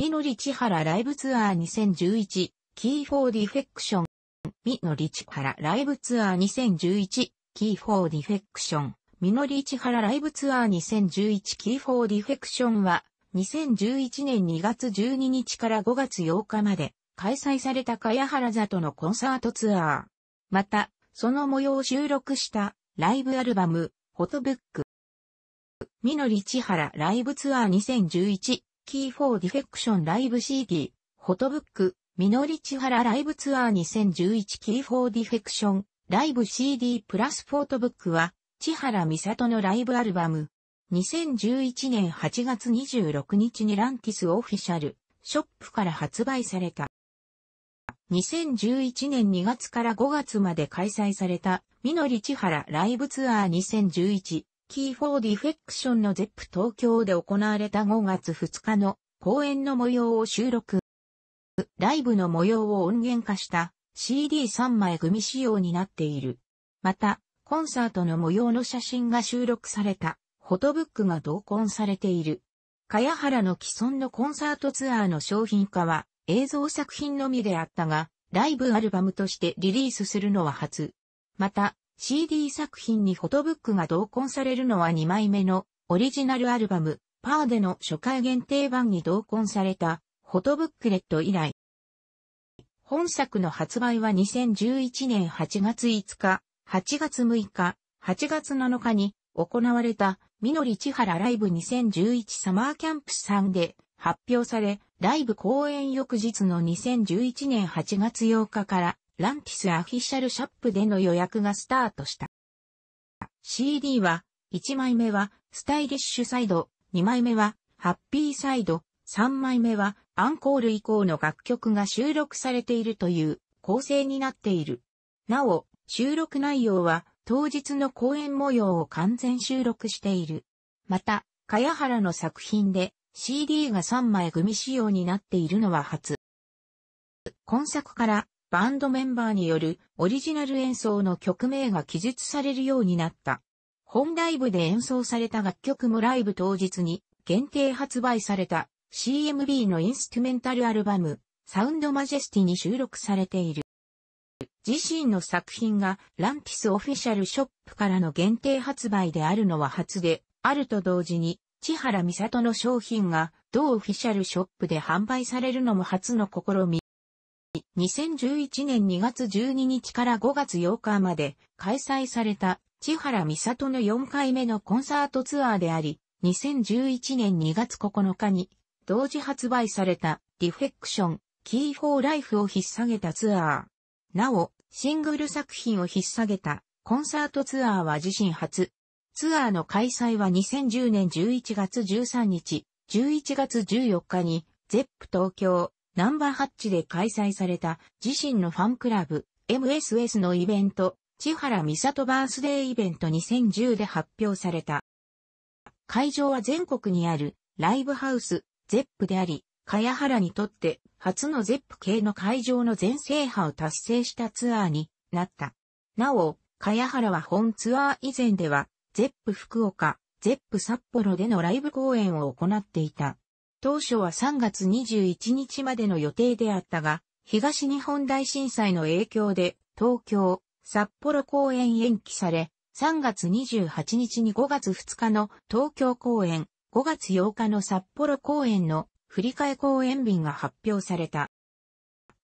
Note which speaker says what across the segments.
Speaker 1: みのりちはらライブツアー2011、キーフォーディフェクション。みのりちはらライブツアー2011、キーフォーディフェクション。みのりちはらライブツアー2011キーフォーディフェクションは、2011年2月12日から5月8日まで開催された茅原里のコンサートツアー。また、その模様を収録したライブアルバム、フォトブック。みのりちはらライブツアー2011キー4ディフェクションライブ CD、フォトブック、ミノりチハラ・ライブツアー2011キー4ディフェクション、ライブ CD プラスフォートブックは、千原美里のライブアルバム。2011年8月26日にランティスオフィシャル、ショップから発売された。2011年2月から5月まで開催された、ミノりチハラ・ライブツアー2011キーフォーディフェクションのゼップ東京で行われた5月2日の公演の模様を収録。ライブの模様を音源化した CD3 枚組仕様になっている。また、コンサートの模様の写真が収録されたフォトブックが同梱されている。茅原の既存のコンサートツアーの商品化は映像作品のみであったが、ライブアルバムとしてリリースするのは初。また、CD 作品にフォトブックが同梱されるのは2枚目のオリジナルアルバム、パーでの初回限定版に同梱されたフォトブックレット以来。本作の発売は2011年8月5日、8月6日、8月7日に行われた、みのりちはらライブ2011サマーキャンプさんで発表され、ライブ公演翌日の2011年8月8日からランティスアフィシャルショップでの予約がスタートした。CD は、1枚目はスタイリッシュサイド、2枚目はハッピーサイド、3枚目はアンコール以降の楽曲が収録されているという構成になっている。なお、収録内容は当日の公演模様を完全収録している。また、茅原の作品で CD が3枚組仕様になっているのは初。今作からバンドメンバーによるオリジナル演奏の曲名が記述されるようになった。本ライブで演奏された楽曲もライブ当日に限定発売された CMB のインストゥメンタルアルバムサウンドマジェスティに収録されている。自身の作品がランティスオフィシャルショップからの限定発売であるのは初で、あると同時に、千原美里の商品が同オフィシャルショップで販売されるのも初の試み。2011年2月12日から5月8日まで開催された千原美里の4回目のコンサートツアーであり、2011年2月9日に同時発売されたリフェクション、キーフォーライフを引っ下げたツアー。なお、シングル作品を引っ下げたコンサートツアーは自身初。ツアーの開催は2010年11月13日、11月14日に、ゼップ東京、ナンバーハッチで開催された自身のファンクラブ MSS のイベント、千原美里バースデーイベント2010で発表された。会場は全国にあるライブハウス、ゼップであり、茅原にとって初のゼップ系の会場の全制覇を達成したツアーになった。なお、茅原は本ツアー以前では、ゼップ福岡、ゼップ札幌でのライブ公演を行っていた。当初は3月21日までの予定であったが、東日本大震災の影響で、東京、札幌公演延期され、3月28日に5月2日の東京公演、5月8日の札幌公演の振り替え公演便が発表された。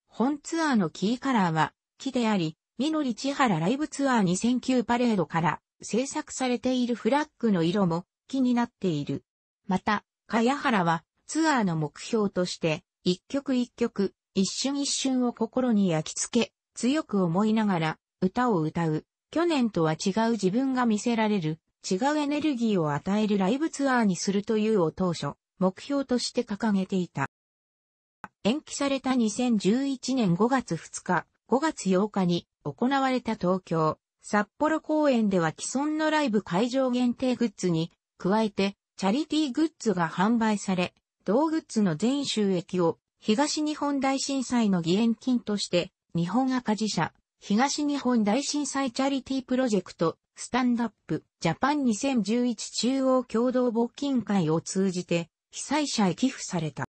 Speaker 1: 本ツアーのキーカラーは、木であり、みのり千原ライブツアー2009パレードから制作されているフラッグの色も木になっている。また、かやはらはツアーの目標として、一曲一曲、一瞬一瞬を心に焼き付け、強く思いながら歌を歌う。去年とは違う自分が見せられる、違うエネルギーを与えるライブツアーにするというを当初、目標として掲げていた。延期された2011年5月2日、5月8日に行われた東京、札幌公演では既存のライブ会場限定グッズに、加えて、チャリティーグッズが販売され、動物の全収益を東日本大震災の義援金として日本赤字社東日本大震災チャリティプロジェクトスタンダップジャパン2011中央共同募金会を通じて被災者へ寄付された。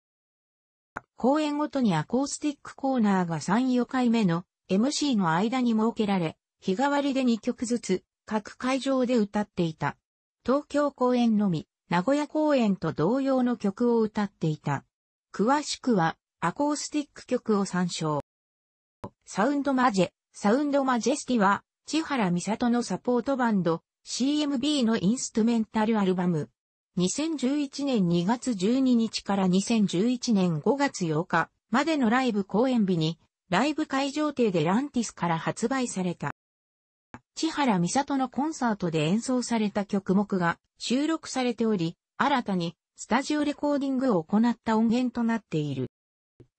Speaker 1: 公演ごとにアコースティックコーナーが3、4回目の MC の間に設けられ、日替わりで2曲ずつ各会場で歌っていた。東京公演のみ、名古屋公演と同様の曲を歌っていた。詳しくは、アコースティック曲を参照。サウンドマジェ、サウンドマジェスティは、千原美里のサポートバンド、CMB のインストゥメンタルアルバム。2011年2月12日から2011年5月8日までのライブ公演日に、ライブ会場廷でランティスから発売された。千原美里のコンサートで演奏された曲目が、収録されており、新たにスタジオレコーディングを行った音源となっている。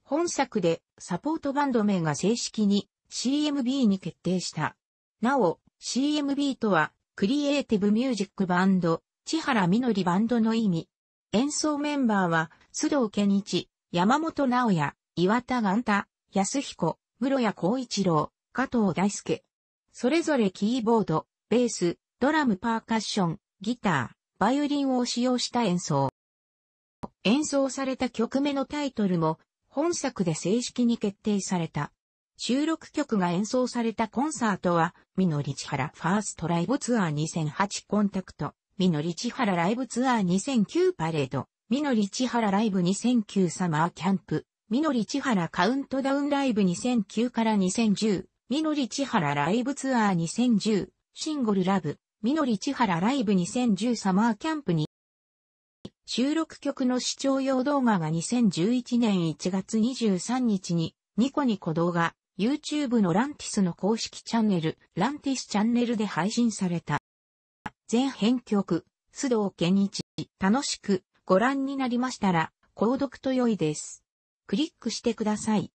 Speaker 1: 本作でサポートバンド名が正式に CMB に決定した。なお、CMB とは、クリエイティブミュージックバンド、千原みのりバンドの意味。演奏メンバーは、須藤健一、山本直也、岩田元太、安彦、室谷光一郎、加藤大輔。それぞれキーボード、ベース、ドラムパーカッション、ギター、バイオリンを使用した演奏。演奏された曲目のタイトルも本作で正式に決定された。収録曲が演奏されたコンサートは、ミノリチハラファーストライブツアー2008コンタクト、ミノリチハラライブツアー2009パレード、ミノリチハラライブ2009サマーキャンプ、ミノリチハラカウントダウンライブ2009から2010、ミノリチハラライブツアー2010、シングルラブ、みのりちはらライブ2010サマーキャンプに収録曲の視聴用動画が2011年1月23日にニコニコ動画 YouTube のランティスの公式チャンネルランティスチャンネルで配信された。全編曲須藤健一楽しくご覧になりましたら購読と良いです。クリックしてください。